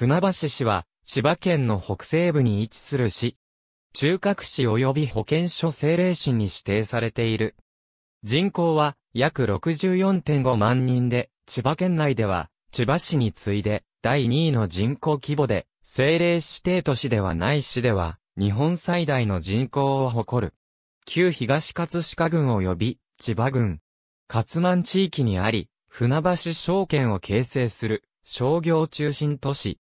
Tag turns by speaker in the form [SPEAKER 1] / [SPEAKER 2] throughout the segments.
[SPEAKER 1] 船橋市は、千葉県の北西部に位置する市。中核市及び保健所政令市に指定されている。人口は約64.5万人で、千葉県内では、千葉市に次いで、第2位の人口規模で、政令指定都市ではない市では、日本最大の人口を誇る。旧東葛飾郡及び、千葉郡。葛満地域にあり、船橋商圏を形成する商業中心都市。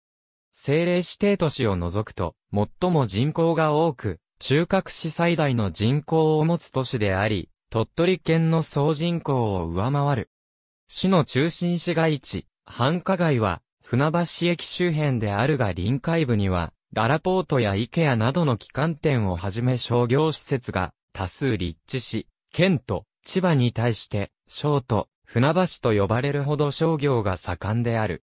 [SPEAKER 1] 政令指定都市を除くと、最も人口が多く、中核市最大の人口を持つ都市であり、鳥取県の総人口を上回る。市の中心市街地、繁華街は、船橋駅周辺であるが臨海部には、ララポートやイケアなどの機関店をはじめ商業施設が多数立地し、県と千葉に対して、小都、船橋と呼ばれるほど商業が盛んである。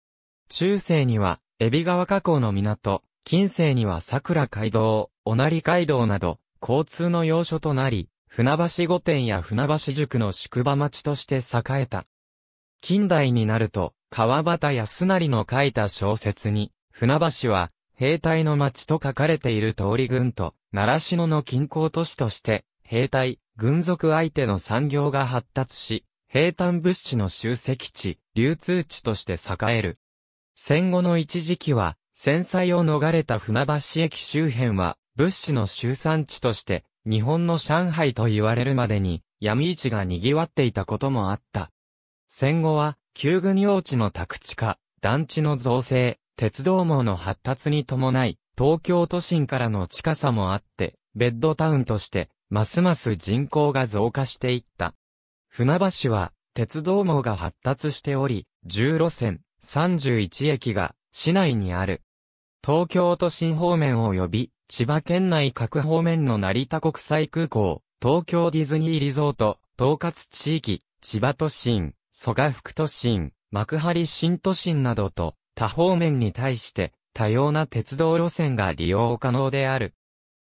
[SPEAKER 1] 中世には、海老川河口の港、近世には桜街道、おなり街道など、交通の要所となり、船橋御殿や船橋塾の宿場町として栄えた。近代になると、川端康成の書いた小説に、船橋は、兵隊の町と書かれている通り軍と、奈良市の近郊都市として、兵隊、軍属相手の産業が発達し、兵隊物資の集積地、流通地として栄える。戦後の一時期は、戦災を逃れた船橋駅周辺は、物資の集散地として、日本の上海と言われるまでに、闇市が賑わっていたこともあった。戦後は、旧軍用地の宅地化、団地の造成、鉄道網の発達に伴い、東京都心からの近さもあって、ベッドタウンとして、ますます人口が増加していった。船橋は、鉄道網が発達しており、重路線、31駅が市内にある。東京都心方面及び千葉県内各方面の成田国際空港、東京ディズニーリゾート、統括地域、千葉都心、蘇我福都心、幕張新都心などと他方面に対して多様な鉄道路線が利用可能である。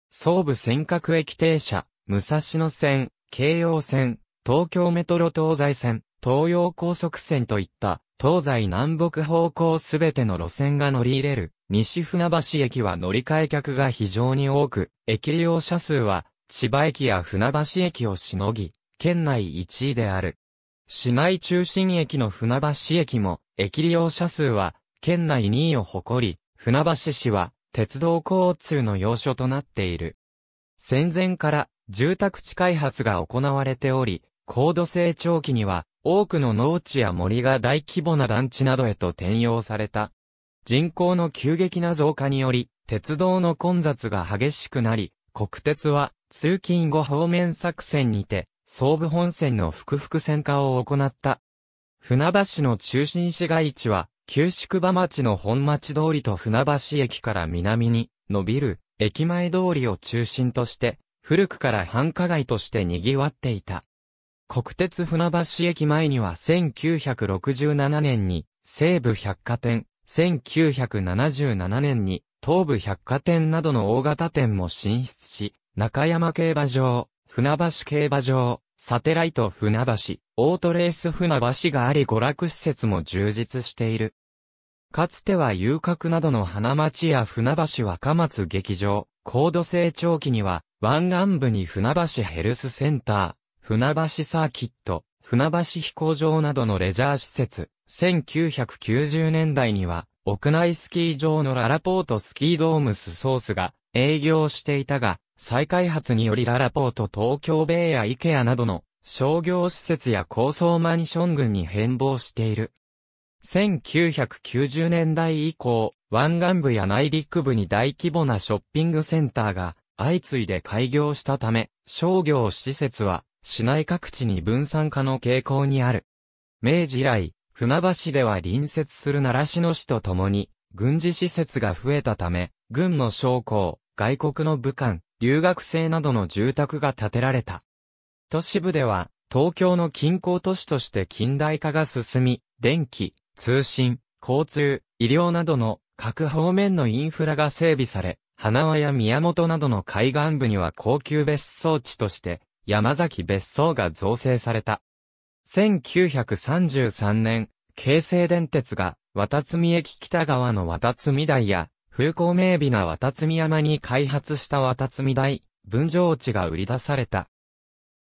[SPEAKER 1] 総武尖閣駅停車、武蔵野線、京葉線、東京メトロ東西線、東洋高速線といった東西南北方向すべての路線が乗り入れる、西船橋駅は乗り換え客が非常に多く、駅利用者数は、千葉駅や船橋駅をしのぎ、県内1位である。市内中心駅の船橋駅も、駅利用者数は、県内2位を誇り、船橋市は、鉄道交通の要所となっている。戦前から、住宅地開発が行われており、高度成長期には、多くの農地や森が大規模な団地などへと転用された。人口の急激な増加により、鉄道の混雑が激しくなり、国鉄は通勤後方面作戦にて、総武本線の複々線化を行った。船橋の中心市街地は、旧宿場町の本町通りと船橋駅から南に伸びる駅前通りを中心として、古くから繁華街として賑わっていた。国鉄船橋駅前には1967年に西武百貨店、1977年に東武百貨店などの大型店も進出し、中山競馬場、船橋競馬場、サテライト船橋、オートレース船橋があり娯楽施設も充実している。かつては遊郭などの花町や船橋若松劇場、高度成長期には湾岸部に船橋ヘルスセンター、船橋サーキット、船橋飛行場などのレジャー施設、1990年代には、屋内スキー場のララポートスキードームスソースが営業していたが、再開発によりララポート東京ベイやイケアなどの商業施設や高層マンション群に変貌している。1990年代以降、湾岸部や内陸部に大規模なショッピングセンターが相次いで開業したため、商業施設は市内各地に分散化の傾向にある。明治以来、船橋では隣接する奈良市の市と共に、軍事施設が増えたため、軍の将校、外国の武官、留学生などの住宅が建てられた。都市部では、東京の近郊都市として近代化が進み、電気、通信、交通、医療などの各方面のインフラが整備され、花輪や宮本などの海岸部には高級別荘地として山崎別荘が造成された。1933年、京成電鉄が、渡積駅北側の渡積台や、風光明媚な渡積山に開発した渡積台、分譲地が売り出された。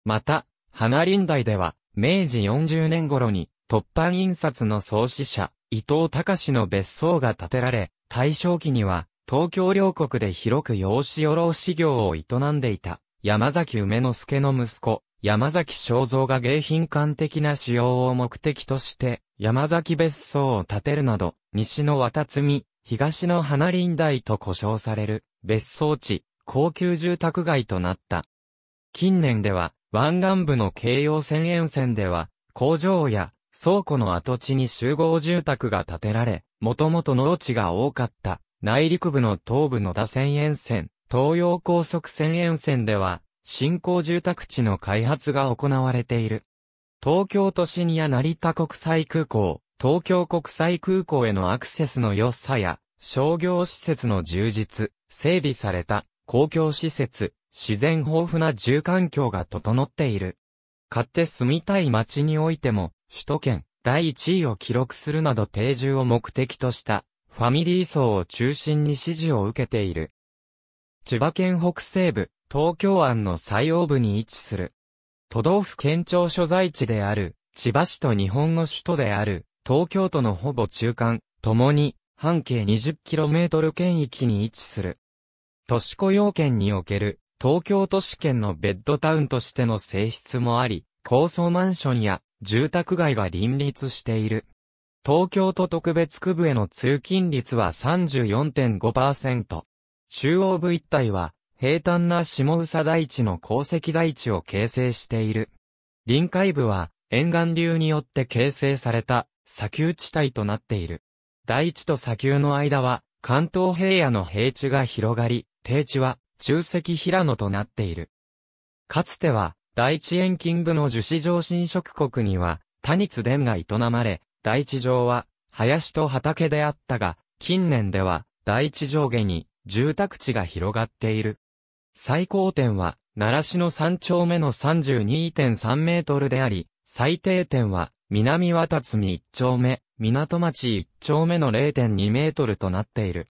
[SPEAKER 1] また、花林台では、明治40年頃に、突版印刷の創始者、伊藤隆の別荘が建てられ、大正期には、東京両国で広く養子養老事業を営んでいた。山崎梅之助の息子、山崎正蔵が迎賓館的な使用を目的として、山崎別荘を建てるなど、西の渡積、東の花林台と呼称される、別荘地、高級住宅街となった。近年では、湾岸部の京葉線沿線では、工場や倉庫の跡地に集合住宅が建てられ、もともと農地が多かった、内陸部の東部の打線沿線、東洋高速線沿線では、新興住宅地の開発が行われている。東京都心や成田国際空港、東京国際空港へのアクセスの良さや、商業施設の充実、整備された公共施設、自然豊富な住環境が整っている。買って住みたい街においても、首都圏第1位を記録するなど定住を目的としたファミリー層を中心に支持を受けている。千葉県北西部、東京湾の最央部に位置する。都道府県庁所在地である、千葉市と日本の首都である、東京都のほぼ中間、ともに、半径 20km 圏域に位置する。都市雇用圏における、東京都市圏のベッドタウンとしての性質もあり、高層マンションや住宅街が林立している。東京都特別区部への通勤率は34.5%。中央部一帯は、平坦な下宇佐大地の鉱石大地を形成している。臨海部は、沿岸流によって形成された、砂丘地帯となっている。大地と砂丘の間は、関東平野の平地が広がり、低地は、中石平野となっている。かつては、大地遠近部の樹脂上侵食国には、谷日田が営まれ、大地上は、林と畑であったが、近年では、大地上下に、住宅地が広がっている。最高点は、奈良市の3丁目の32.3メートルであり、最低点は、南渡積1丁目、港町1丁目の0.2メートルとなっている。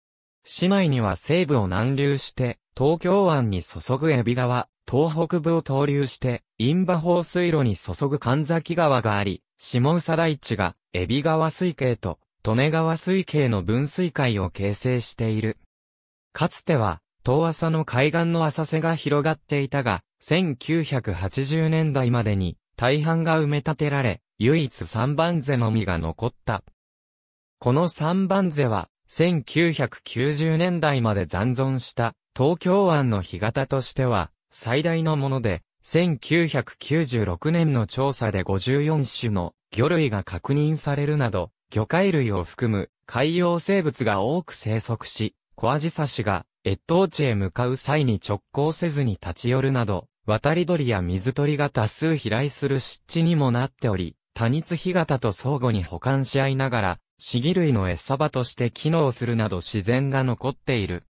[SPEAKER 1] 市内には西部を南流して、東京湾に注ぐ海老川、東北部を投流して、ンバ放水路に注ぐ神崎川があり、下宇佐大地が、海老川水系と、利根川水系の分水海を形成している。かつては、遠浅の海岸の浅瀬が広がっていたが、1980年代までに大半が埋め立てられ、唯一三番瀬のみが残った。この三番瀬は、1990年代まで残存した東京湾の干潟としては最大のもので、1996年の調査で54種の魚類が確認されるなど、魚介類を含む海洋生物が多く生息し、小アジサシが、越冬地へ向かう際に直行せずに立ち寄るなど、渡り鳥や水鳥が多数飛来する湿地にもなっており、多日干潟と相互に保管し合いながら、シギ類の餌場として機能するなど自然が残っている。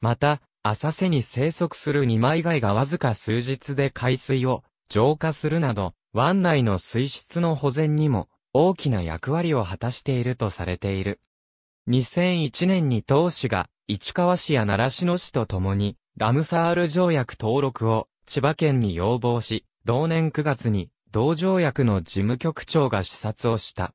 [SPEAKER 1] また、浅瀬に生息する二枚貝がわずか数日で海水を浄化するなど、湾内の水質の保全にも大きな役割を果たしているとされている。2001年に当市が市川市や奈良市の市とともに、ラムサール条約登録を千葉県に要望し、同年9月に同条約の事務局長が視察をした。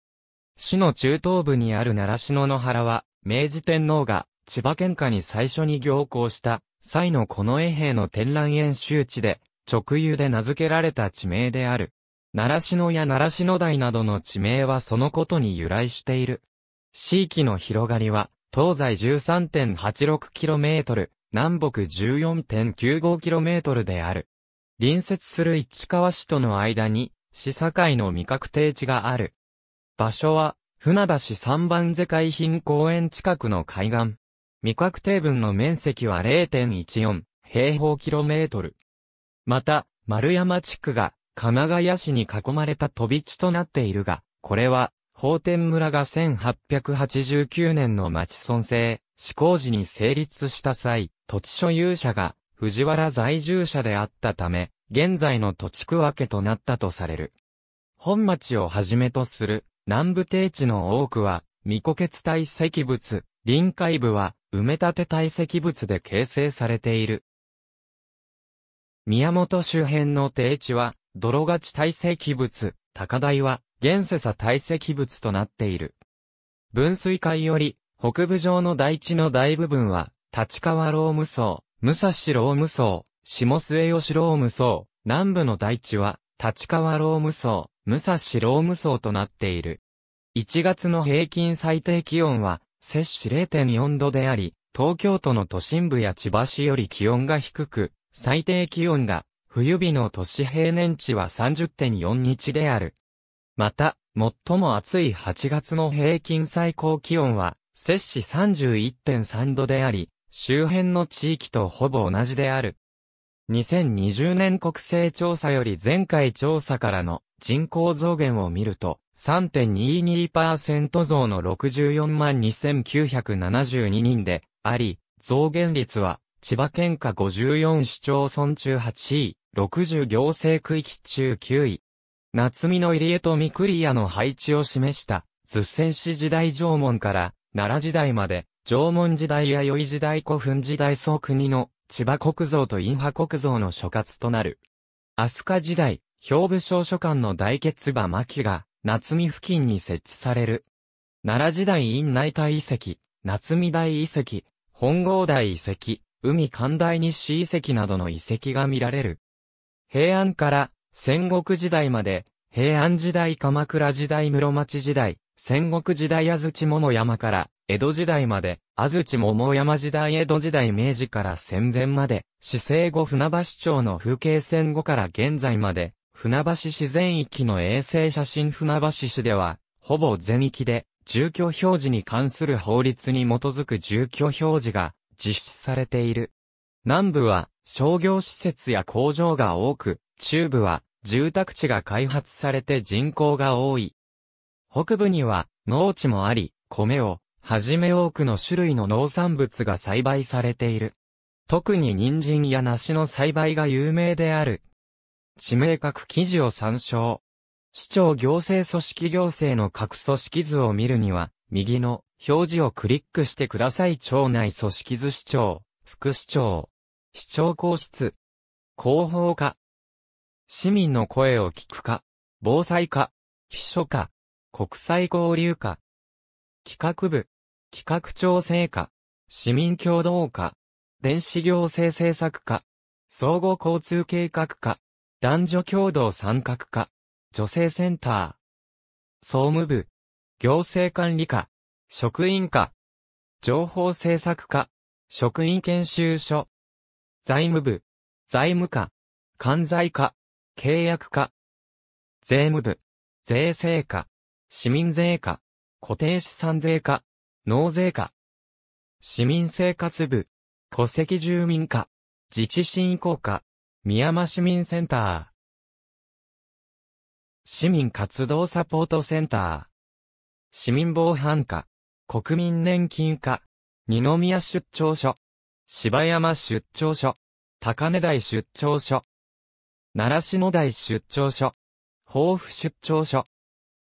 [SPEAKER 1] 市の中東部にある奈良野の原は、明治天皇が千葉県下に最初に行行した際のこの衛兵の天覧演習地で、直輸で名付けられた地名である。奈良市野や良市野台などの地名はそのことに由来している。地域の広がりは、東西 13.86km、南北 14.95km である。隣接する市川市との間に、市境の未確定地がある。場所は、船橋三番瀬海浜公園近くの海岸。未確定分の面積は0.14平方キロメートル。また、丸山地区が鎌ヶ谷市に囲まれた飛び地となっているが、これは法天村が1889年の町村制、施行時に成立した際、土地所有者が藤原在住者であったため、現在の土地区分けとなったとされる。本町をはじめとする南部低地の多くは、未固結堆積物、臨海部は埋め立て堆積物で形成されている。宮本周辺の低地は、泥がち堆積物、高台は、現世差堆積物となっている。分水海より、北部上の大地の大部分は、立川ローム層、武蔵ローム層、下末吉ローム層、南部の大地は、立川ローム層、武蔵ローム層となっている。1月の平均最低気温は、摂氏0.4度であり、東京都の都心部や千葉市より気温が低く、最低気温が、冬日の都市平年値は30.4日である。また、最も暑い8月の平均最高気温は、摂氏31.3度であり、周辺の地域とほぼ同じである。2020年国勢調査より前回調査からの人口増減を見ると、3.22%増の64万2972人であり、増減率は千葉県下54市町村中8位、60行政区域中9位、夏美の入江とリアの配置を示した、図仙市時代縄文から、奈良時代まで、縄文時代や宵時代古墳時代総国の、千葉国像と印波国像の諸葛となる。飛鳥時代、兵部省書館の大決馬牧が、夏美付近に設置される。奈良時代院内大遺跡、夏美大遺跡、本郷大遺跡、海寛大西遺跡などの遺跡が見られる。平安から戦国時代まで、平安時代鎌倉時代室町時代、戦国時代安土桃山から、江戸時代まで、安土桃山時代江戸時代明治から戦前まで、市政後船橋町の風景線後から現在まで、船橋市全域の衛星写真船橋市では、ほぼ全域で、住居表示に関する法律に基づく住居表示が実施されている。南部は商業施設や工場が多く、中部は住宅地が開発されて人口が多い。北部には農地もあり、米をはじめ多くの種類の農産物が栽培されている。特に人参や梨の栽培が有名である。地名各記事を参照。市長行政組織行政の各組織図を見るには、右の表示をクリックしてください。町内組織図市長、副市長、市長公室、広報課、市民の声を聞くか、防災か、秘書か、国際交流か、企画部、企画調整課、市民共同課、電子行政政策課、総合交通計画課、男女共同参画課、女性センター、総務部、行政管理課、職員課、情報政策課、職員研修所、財務部、財務課、管財課、契約課、税務部、税制課、市民税課、固定資産税課、納税課、市民生活部、戸籍住民課、自治振興課、宮間市民センター、市民活動サポートセンター、市民防犯課、国民年金課、二宮出張所、芝山出張所、高根台出張所、奈良市の台出張所。豊府出張所。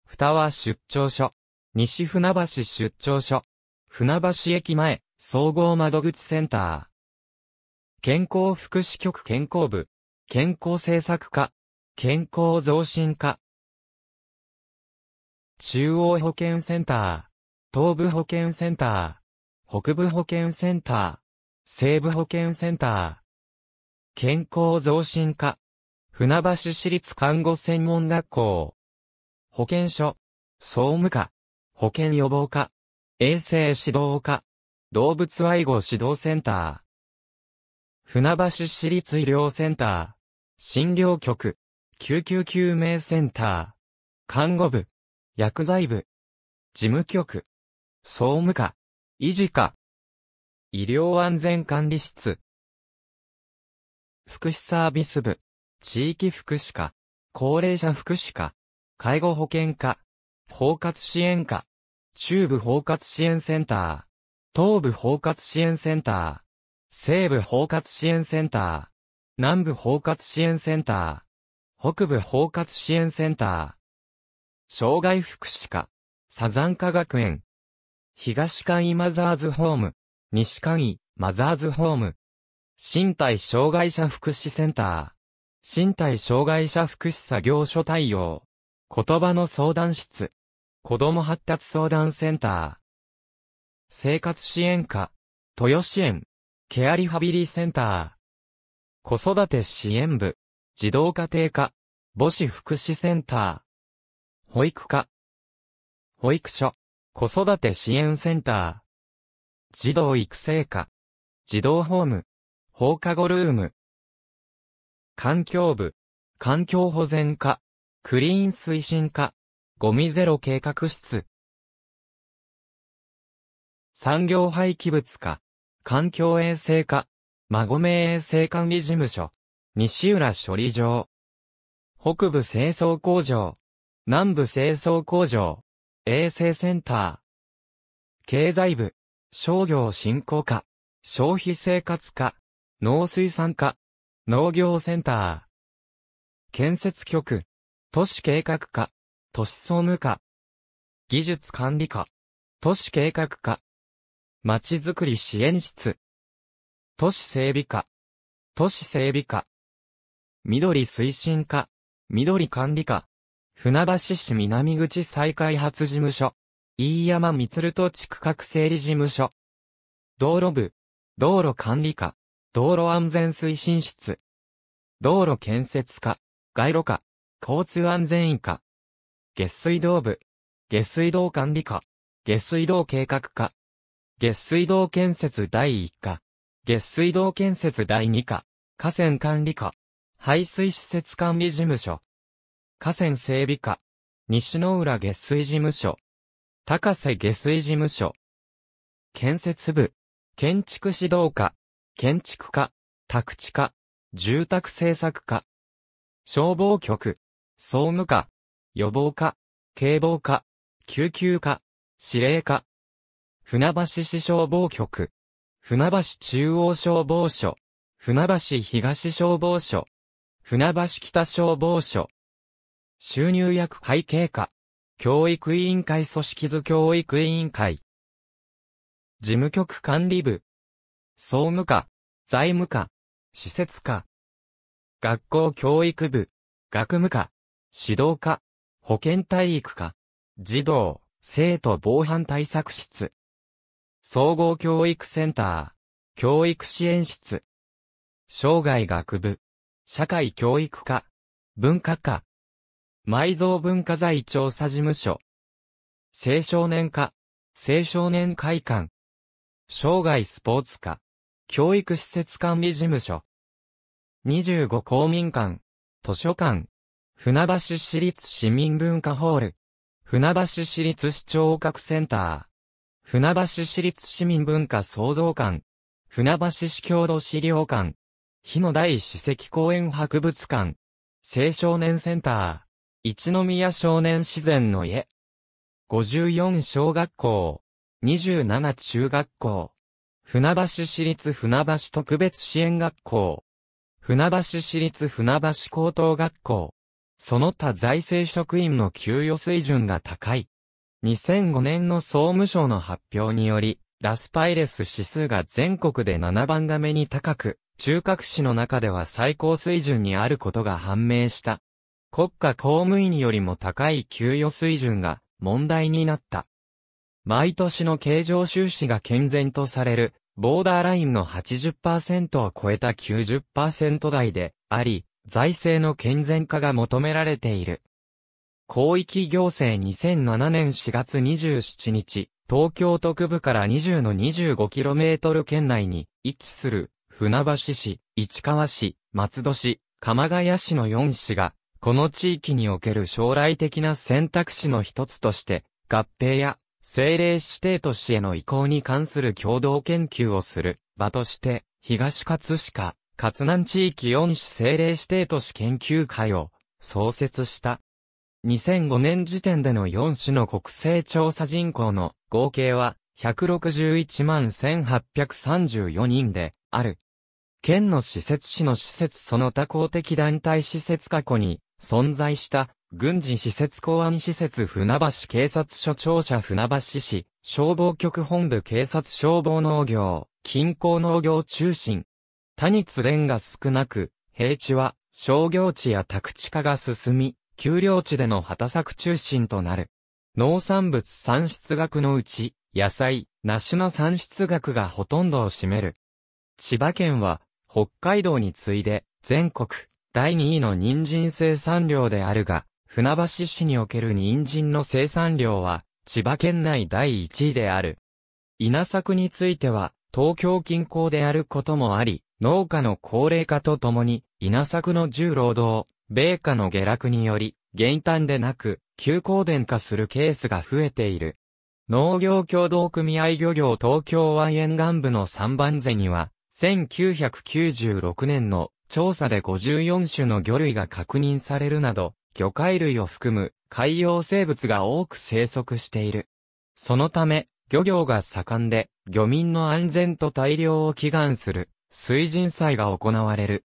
[SPEAKER 1] 二葉出張所。西船橋出張所。船橋駅前、総合窓口センター。健康福祉局健康部。健康政策課。健康増進課。中央保健センター。東部保健センター。北部保健センター。西部保健センター。健康増進課。船橋市立看護専門学校。保健所。総務課。保健予防課。衛生指導課。動物愛護指導センター。船橋市立医療センター。診療局。救急救命センター。看護部。薬剤部。事務局。総務課。維持課。医療安全管理室。福祉サービス部。地域福祉課、高齢者福祉課、介護保険課、包括支援課、中部包括支援センター、東部包括支援センター、西部包括支援センター、南部包括支援センター、北部包括支援センター、障害福祉課、サザン科学園、東館イマザーズホーム、西館イマザーズホーム、身体障害者福祉センター、身体障害者福祉作業所対応。言葉の相談室。子供発達相談センター。生活支援課。豊支援。ケアリハビリセンター。子育て支援部。児童家庭科。母子福祉センター。保育課。保育所。子育て支援センター。児童育成課。児童ホーム。放課後ルーム。環境部、環境保全課、クリーン推進課、ゴミゼロ計画室。産業廃棄物課、環境衛生課、馬込衛生管理事務所、西浦処理場。北部清掃工場、南部清掃工場、衛生センター。経済部、商業振興課、消費生活課、農水産課、農業センター。建設局。都市計画課。都市総務課。技術管理課。都市計画課。まちづくり支援室。都市整備課。都市整備課。緑推進課。緑管理課。船橋市南口再開発事務所。飯山光と地区画整理事務所。道路部。道路管理課。道路安全推進室。道路建設課、街路課、交通安全委課、下水道部、下水道管理課、下水道計画課、下水道建設第1課、下水道建設第2課、河川管理課、排水施設管理事務所、河川整備課、西の浦下水事務所、高瀬下水事務所、建設部、建築指導課、建築家、宅地家、住宅政策家、消防局、総務課、予防課、警防課、救急課、司令課、船橋市消防局、船橋中央消防署、船橋東消防署、船橋北消防署、収入役会計課、教育委員会組織図教育委員会、事務局管理部、総務課、財務課、施設課、学校教育部、学務課、指導課、保健体育課、児童、生徒防犯対策室、総合教育センター、教育支援室、生涯学部、社会教育課、文化課、埋蔵文化財調査事務所、青少年課、青少年会館、生涯スポーツ課、教育施設管理事務所。25公民館、図書館、船橋市立市民文化ホール、船橋市立市聴覚センター、船橋市立市民文化創造館、船橋市郷土資料館、日野大史跡公園博物館、青少年センター、一宮少年自然の家、54小学校、27中学校、船橋市立船橋特別支援学校。船橋市立船橋高等学校。その他財政職員の給与水準が高い。2005年の総務省の発表により、ラスパイレス指数が全国で7番が目に高く、中核市の中では最高水準にあることが判明した。国家公務員よりも高い給与水準が問題になった。毎年の経常収支が健全とされる、ボーダーラインの80%を超えた90%台であり、財政の健全化が求められている。広域行政2007年4月27日、東京特部から20の 25km 圏内に位置する船橋市、市川市、松戸市、鎌ヶ谷市の4市が、この地域における将来的な選択肢の一つとして、合併や政令指定都市への移行に関する共同研究をする場として、東葛飾、葛南地域4市政令指定都市研究会を創設した。2005年時点での4市の国勢調査人口の合計は161万1834人である。県の施設市の施設その他公的団体施設過去に存在した軍事施設公安施設船橋警察署庁舎船橋市、消防局本部警察消防農業、近郊農業中心。他にれ連が少なく、平地は商業地や宅地化が進み、丘陵地での畑作中心となる。農産物産出額のうち、野菜、梨の産出額がほとんどを占める。千葉県は、北海道に次いで、全国、第2位の人参生産量であるが、船橋市における人参の生産量は、千葉県内第1位である。稲作については、東京近郊であることもあり、農家の高齢化とともに、稲作の重労働、米価の下落により、減反でなく、休行電化するケースが増えている。農業協同組合漁業東京湾沿岸部の三番瀬には、1996年の調査で54種の魚類が確認されるなど、魚介類を含む海洋生物が多く生息している。そのため、漁業が盛んで、漁民の安全と大量を祈願する、水神祭が行われる。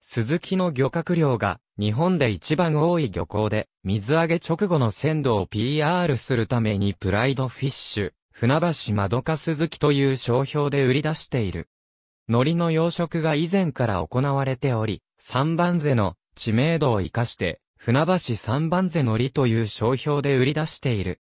[SPEAKER 1] 鈴木の漁獲量が日本で一番多い漁港で、水揚げ直後の鮮度を PR するためにプライドフィッシュ、船橋まどか鈴木という商標で売り出している。海苔の養殖が以前から行われており、三番瀬の知名度を活かして船橋三番瀬のりという商標で売り出している。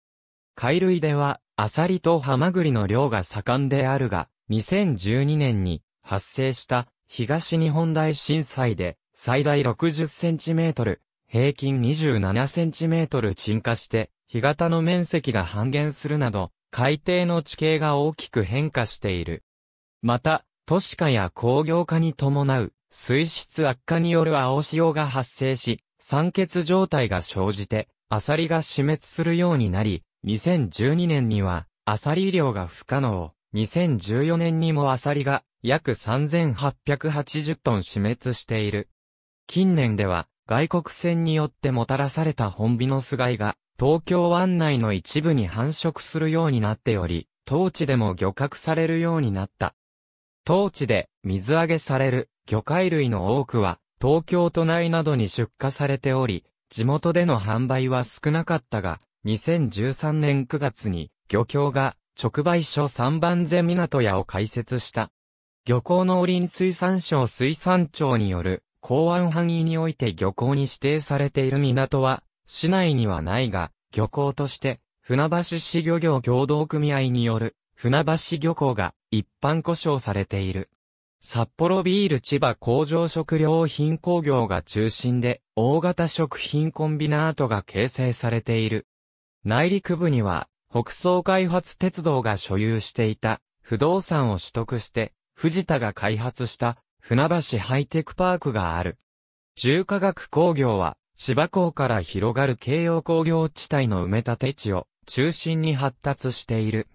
[SPEAKER 1] 海類では、アサリとハマグリの量が盛んであるが、2012年に発生した東日本大震災で最大60センチメートル、平均27センチメートル沈下して、干潟の面積が半減するなど、海底の地形が大きく変化している。また、都市化や工業化に伴う水質悪化による青潮が発生し、酸欠状態が生じて、アサリが死滅するようになり、2012年には、アサリ量が不可能。2014年にもアサリが約3880トン死滅している。近年では外国船によってもたらされたホンビノス貝が東京湾内の一部に繁殖するようになっており、当地でも漁獲されるようになった。当地で水揚げされる魚介類の多くは東京都内などに出荷されており、地元での販売は少なかったが、2013年9月に漁協が直売所三番瀬港屋を開設した。漁港農林水産省水産庁による港湾範囲において漁港に指定されている港は、市内にはないが、漁港として、船橋市漁業協同組合による、船橋漁港が一般故障されている。札幌ビール千葉工場食料品工業が中心で、大型食品コンビナートが形成されている。内陸部には、北総開発鉄道が所有していた、不動産を取得して、藤田が開発した、船橋ハイテクパークがある。中華学工業は、千葉港から広がる京葉工業地帯の埋め立て地を中心に発達している。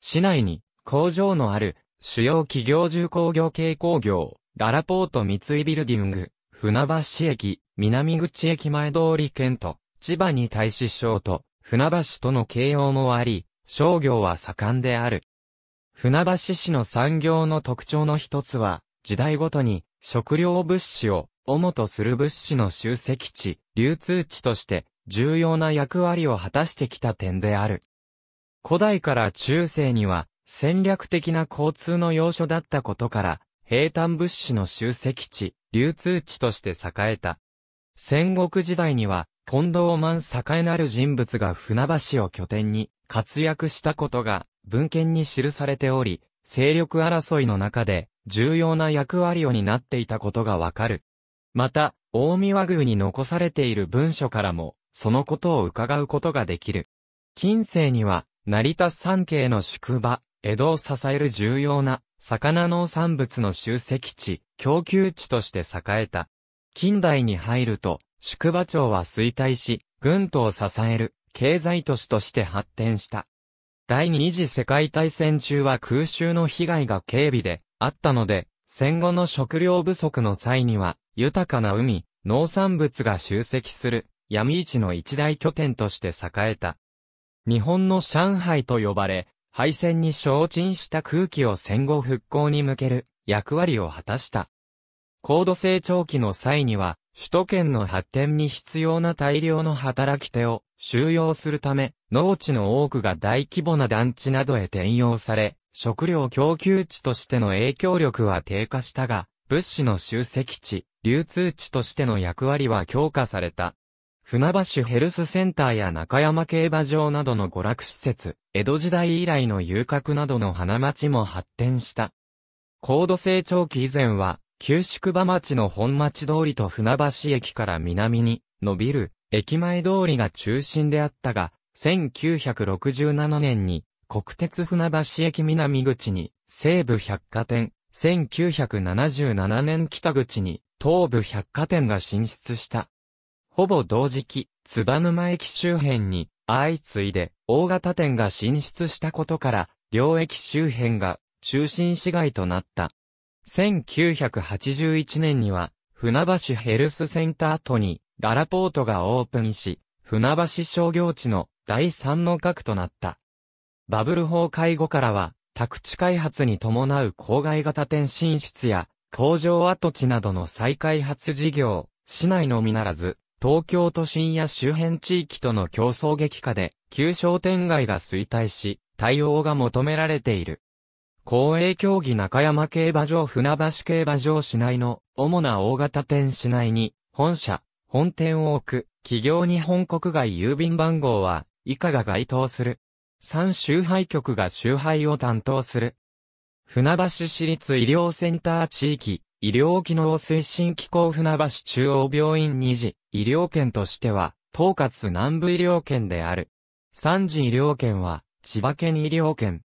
[SPEAKER 1] 市内に工場のある主要企業重工業系工業、ララポート三井ビルディング、船橋駅、南口駅前通り県と、千葉に対し省と、船橋との形容もあり、商業は盛んである。船橋市の産業の特徴の一つは、時代ごとに食料物資を主とする物資の集積地、流通地として重要な役割を果たしてきた点である。古代から中世には戦略的な交通の要所だったことから、平坦物資の集積地、流通地として栄えた。戦国時代には、近藤万栄なる人物が船橋を拠点に活躍したことが文献に記されており、勢力争いの中で重要な役割を担っていたことがわかる。また、大宮和宮に残されている文書からも、そのことを伺うことができる。近世には、成田山系の宿場、江戸を支える重要な、魚農産物の集積地、供給地として栄えた。近代に入ると、宿場町は衰退し、軍都を支える、経済都市として発展した。第二次世界大戦中は空襲の被害が軽微であったので、戦後の食料不足の際には、豊かな海、農産物が集積する、闇市の一大拠点として栄えた。日本の上海と呼ばれ、敗戦に承知した空気を戦後復興に向ける役割を果たした。高度成長期の際には、首都圏の発展に必要な大量の働き手を収容するため、農地の多くが大規模な団地などへ転用され、食料供給地としての影響力は低下したが、物資の集積地、流通地としての役割は強化された。船橋ヘルスセンターや中山競馬場などの娯楽施設、江戸時代以来の遊郭などの花町も発展した。高度成長期以前は、旧宿場町の本町通りと船橋駅から南に伸びる駅前通りが中心であったが、1967年に国鉄船橋駅南口に西部百貨店、1977年北口に東部百貨店が進出した。ほぼ同時期、津沼駅周辺に、相次いで、大型店が進出したことから、両駅周辺が、中心市街となった。1981年には、船橋ヘルスセンター後に、ララポートがオープンし、船橋商業地の第3の核となった。バブル崩壊後からは、宅地開発に伴う郊外型店進出や、工場跡地などの再開発事業、市内のみならず、東京都心や周辺地域との競争激化で、旧商店街が衰退し、対応が求められている。公営競技中山競馬場船橋競馬場市内の主な大型店市内に本社、本店を置く企業日本国外郵便番号は以下が該当する。3周配局が周配を担当する。船橋市立医療センター地域医療機能推進機構船橋中央病院2次医療圏としては、統括南部医療圏である。3次医療圏は、千葉県医療圏。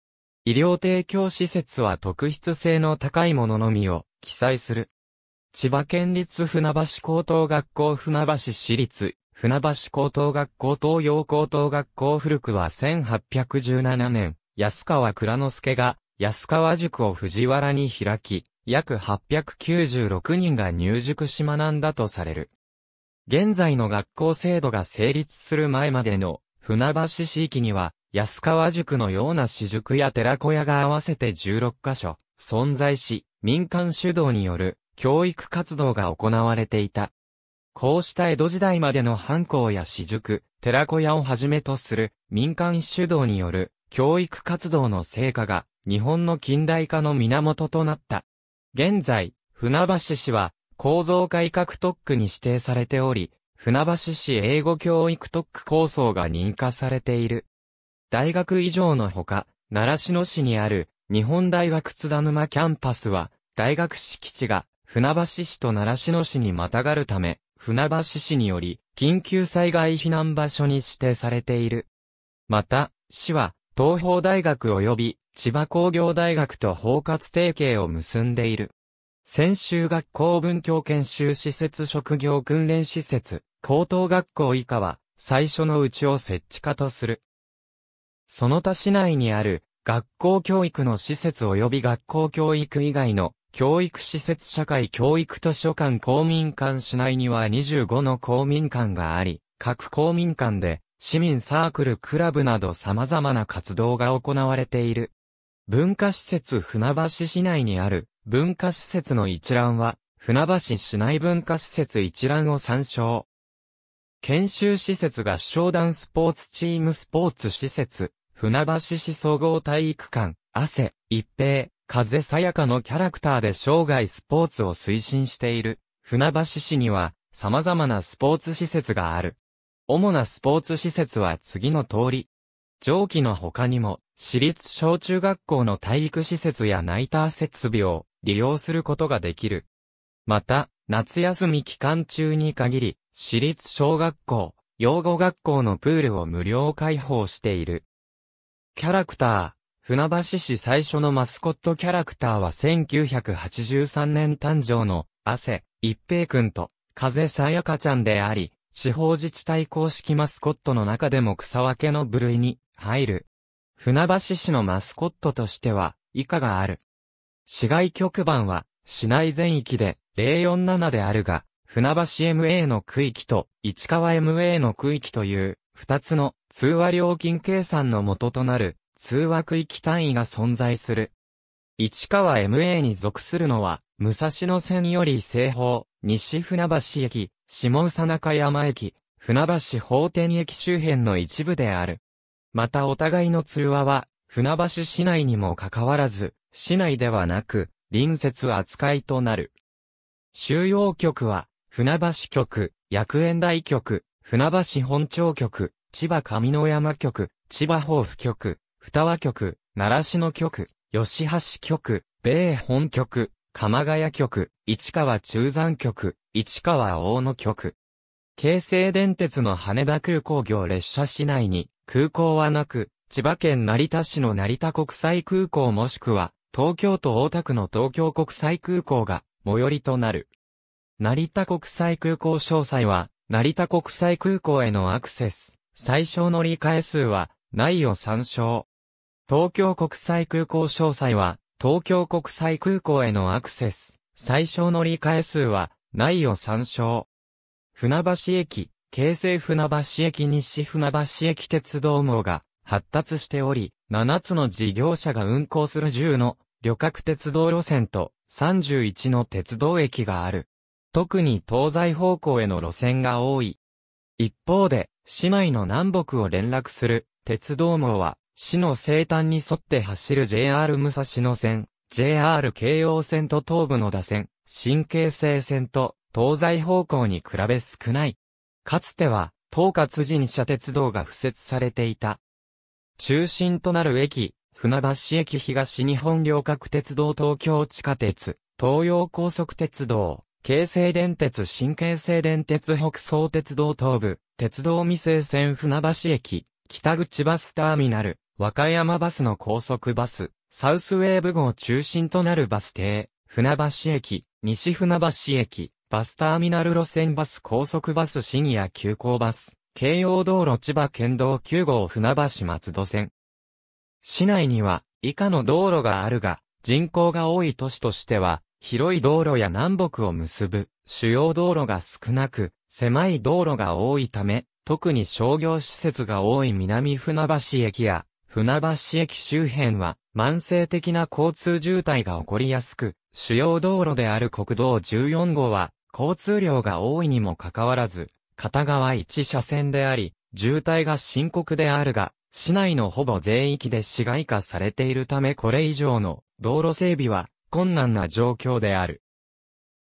[SPEAKER 1] 医療提供施設は特筆性の高いもののみを記載する。千葉県立船橋高等学校船橋市立船橋高等学校東洋高等学校古くは1817年、安川倉之助が安川塾を藤原に開き、約896人が入塾し学んだとされる。現在の学校制度が成立する前までの船橋市域には安川塾のような私塾や寺小屋が合わせて16カ所存在し民間主導による教育活動が行われていた。こうした江戸時代までの藩校や私塾、寺小屋をはじめとする民間主導による教育活動の成果が日本の近代化の源となった。現在、船橋市は構造改革特区に指定されており、船橋市英語教育特区構想が認可されている。大学以上のほか、良市の市にある日本大学津田沼キャンパスは、大学敷地が船橋市と奈良市の市にまたがるため、船橋市により緊急災害避難場所に指定されている。また、市は東邦大学及び千葉工業大学と包括提携を結んでいる。専修学校文教研修施設職業訓練施設、高等学校以下は、最初のうちを設置化とする。その他市内にある、学校教育の施設及び学校教育以外の、教育施設社会教育図書館公民館市内には25の公民館があり、各公民館で市民サークルクラブなど様々な活動が行われている。文化施設船橋市内にある文化施設の一覧は、船橋市内文化施設一覧を参照。研修施設合唱団スポーツチームスポーツ施設、船橋市総合体育館、汗、一平、風さやかのキャラクターで生涯スポーツを推進している、船橋市には、様々なスポーツ施設がある。主なスポーツ施設は次の通り、上記の他にも、私立小中学校の体育施設やナイター設備を利用することができる。また、夏休み期間中に限り、私立小学校、養護学校のプールを無料開放している。キャラクター、船橋市最初のマスコットキャラクターは1983年誕生の、汗、一平くんと、風さやかちゃんであり、地方自治体公式マスコットの中でも草分けの部類に入る。船橋市のマスコットとしては、以下がある。市外局番は、市内全域で047であるが、船橋 MA の区域と市川 MA の区域という、二つの通話料金計算の元となる通話区域単位が存在する。市川 MA に属するのは、武蔵野線より西方、西船橋駅、下宇佐中山駅、船橋法典駅周辺の一部である。またお互いの通話は、船橋市内にもかかわらず、市内ではなく、隣接扱いとなる。収容局は、船橋局、薬園大局、船橋本町局、千葉上山局、千葉豊府局、二和局、奈良市の局、吉橋局、米本局、鎌ヶ谷局、市川中山局、市川大野局。京成電鉄の羽田空港業列車市内に、空港はなく、千葉県成田市の成田国際空港もしくは、東京都大田区の東京国際空港が、最寄りとなる。成田国際空港詳細は、成田国際空港へのアクセス、最小乗り換え数は、ないを参照。東京国際空港詳細は、東京国際空港へのアクセス、最小乗り換え数は、ないを参照。船橋駅、京成船橋駅西船橋駅鉄道網が発達しており、7つの事業者が運行する10の旅客鉄道路線と31の鉄道駅がある。特に東西方向への路線が多い。一方で、市内の南北を連絡する鉄道網は、市の西端に沿って走る JR 武蔵野線、JR 京葉線と東部の打線、新京成線と東西方向に比べ少ない。かつては、東葛寺に社鉄道が敷設されていた。中心となる駅、船橋駅東日本両角鉄道東京地下鉄、東洋高速鉄道、京成電鉄新京成電鉄北総鉄道東部、鉄道未成線船橋駅、北口バスターミナル、和歌山バスの高速バス、サウスウェーブ号中心となるバス停、船橋駅、西船橋駅、バスターミナル路線バス高速バス深夜急行バス、京葉道路千葉県道9号船橋松戸線。市内には以下の道路があるが、人口が多い都市としては、広い道路や南北を結ぶ主要道路が少なく、狭い道路が多いため、特に商業施設が多い南船橋駅や船橋駅周辺は慢性的な交通渋滞が起こりやすく、主要道路である国道14号は交通量が多いにもかかわらず、片側1車線であり、渋滞が深刻であるが、市内のほぼ全域で市街化されているためこれ以上の道路整備は困難な状況である。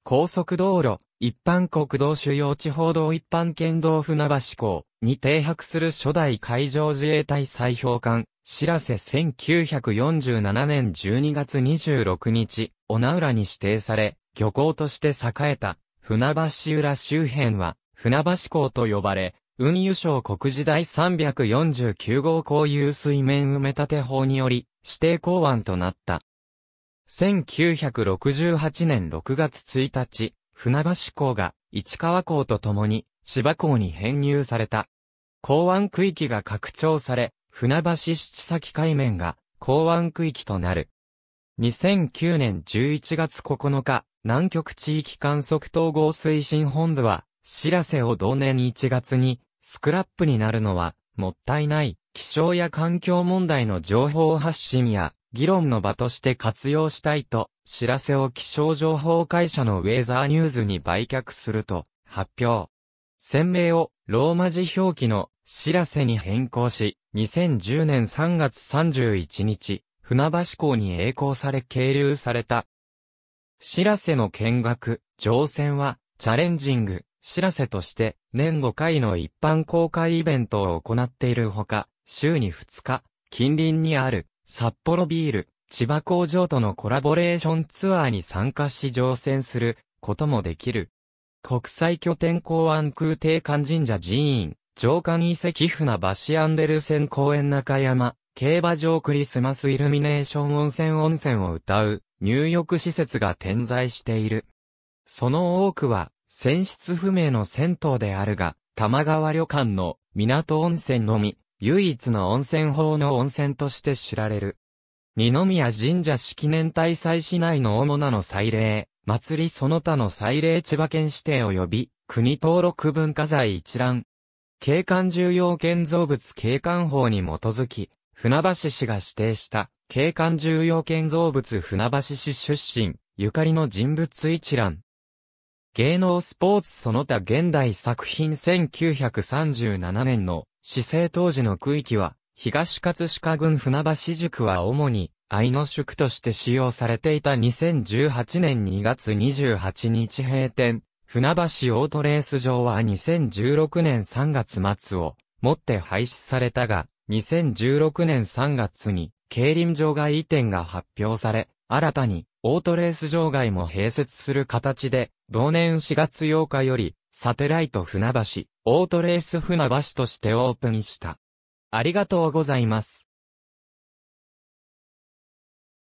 [SPEAKER 1] 高速道路、一般国道主要地方道一般県道船橋港に停泊する初代海上自衛隊砕氷艦、しらせ1947年12月26日、小名浦に指定され、漁港として栄えた船橋浦周辺は、船橋港と呼ばれ、運輸省国時代349号港有水面埋め立て法により、指定港湾となった。1968年6月1日、船橋港が市川港とともに千葉港に編入された。港湾区域が拡張され、船橋七崎海面が港湾区域となる。2009年11月9日、南極地域観測統合推進本部は、しらせを同年1月に、スクラップになるのは、もったいない、気象や環境問題の情報発信や、議論の場として活用したいと、知らせを気象情報会社のウェザーニューズに売却すると、発表。鮮明を、ローマ字表記の、しらせに変更し、2010年3月31日、船橋港に栄光され係留された。しらせの見学、乗船は、チャレンジング、しらせとして、年5回の一般公開イベントを行っているほか、週に2日、近隣にある、札幌ビール、千葉工場とのコラボレーションツアーに参加し乗船することもできる。国際拠点港湾空挺館神社寺院、上官遺跡船橋アンデルセン公園中山、競馬場クリスマスイルミネーション温泉温泉を歌う入浴施設が点在している。その多くは、泉質不明の銭湯であるが、玉川旅館の港温泉のみ、唯一の温泉法の温泉として知られる。二宮神社式年大祭市内の主なの祭礼、祭りその他の祭礼千葉県指定及び、国登録文化財一覧。景観重要建造物景観法に基づき、船橋市が指定した景観重要建造物船橋市出身、ゆかりの人物一覧。芸能スポーツその他現代作品1937年の市政当時の区域は、東葛飾郡船橋宿は主に、愛の宿として使用されていた2018年2月28日閉店、船橋オートレース場は2016年3月末をもって廃止されたが、2016年3月に競輪場外移転が発表され、新たにオートレース場外も併設する形で、同年4月8日より、サテライト船橋、オートレース船橋としてオープンした。ありがとうございます。